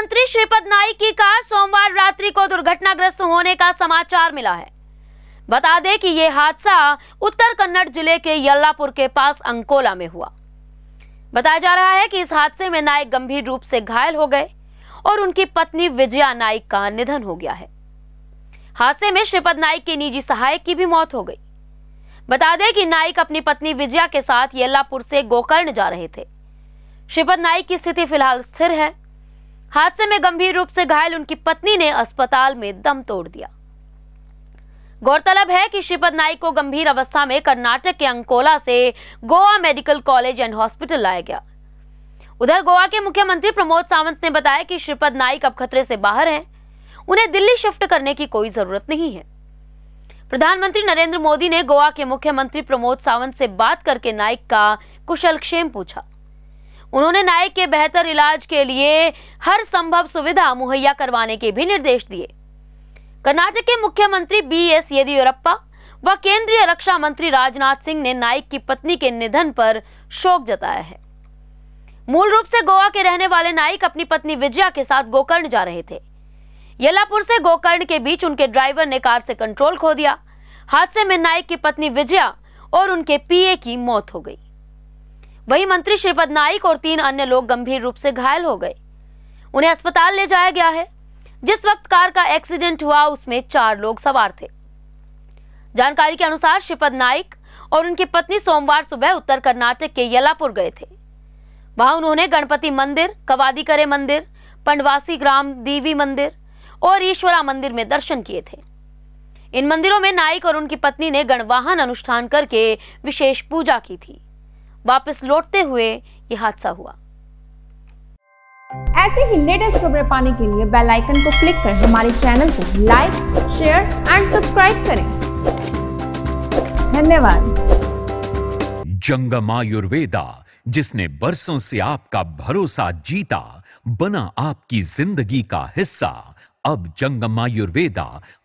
मंत्री श्रीपद नाइक की कार सोमवार रात्रि को दुर्घटनाग्रस्त होने का समाचार मिला है बता दें कि यह हादसा उत्तर कन्नड़ जिले के यल्लापुर के पास अंकोला में हुआ बताया जा रहा है कि इस हादसे में नायक गंभीर रूप से घायल हो गए और उनकी पत्नी विजया नाइक का निधन हो गया है हादसे में श्रीपद नाइक के निजी सहायक की भी मौत हो गई बता दें कि नाइक अपनी पत्नी विजया के साथ यल्लापुर से गोकर्ण जा रहे थे श्रीपद नाइक की स्थिति फिलहाल स्थिर है हादसे में गंभीर रूप से घायल उनकी पत्नी ने अस्पताल में दम तोड़ दिया गौरतलब है कि श्रीपद नाइक को गंभीर अवस्था में कर्नाटक के अंकोला से Goa medical college and hospital लाया गया उधर गोवा के मुख्यमंत्री प्रमोद सावंत ने बताया कि श्रीपद नाइक अब खतरे से बाहर हैं उन्हें दिल्ली शिफ्ट करने की कोई जरूरत नहीं है प्रधानमंत्री नरेंद्र मोदी ने गोवा के मुख्यमंत्री प्रमोद सावंत से बात करके नाइक का कुशलक्षेम पूछा उन्होंने नायक के बेहतर इलाज के लिए हर संभव सुविधा मुहैया करवाने के भी निर्देश दिए कर्नाटक के मुख्यमंत्री बी एस येदियुरप्पा व केंद्रीय रक्षा मंत्री राजनाथ सिंह ने नाइक की पत्नी के निधन पर शोक जताया है मूल रूप से गोवा के रहने वाले नायक अपनी पत्नी विजया के साथ गोकर्ण जा रहे थे यलापुर से गोकर्ण के बीच उनके ड्राइवर ने कार से कंट्रोल खो दिया हादसे में नायक की पत्नी विजया और उनके पीए की मौत हो गई वहीं मंत्री श्रीपद नाइक और तीन अन्य लोग गंभीर रूप से घायल हो गए उन्हें अस्पताल ले जाया गया है जिस वक्त कार का एक्सीडेंट हुआ उसमें चार लोग सवार थे जानकारी के अनुसार श्रीपद नाइक और उनकी पत्नी सोमवार सुबह उत्तर कर्नाटक के यलापुर गए थे वहां उन्होंने गणपति मंदिर कवादिकरे मंदिर पंडवासी ग्राम देवी मंदिर और ईश्वरा मंदिर में दर्शन किए थे इन मंदिरों में नाइक और उनकी पत्नी ने गणवाहन अनुष्ठान करके विशेष पूजा की थी वापस लौटते हुए ये हादसा हुआ ऐसे ही लेटेस्ट खबरें पाने के लिए बेल आइकन को क्लिक कर हमारे चैनल को लाइक शेयर एंड सब्सक्राइब करें धन्यवाद जंगम आयुर्वेदा जिसने बरसों से आपका भरोसा जीता बना आपकी जिंदगी का हिस्सा अब जंगम आयुर्वेदा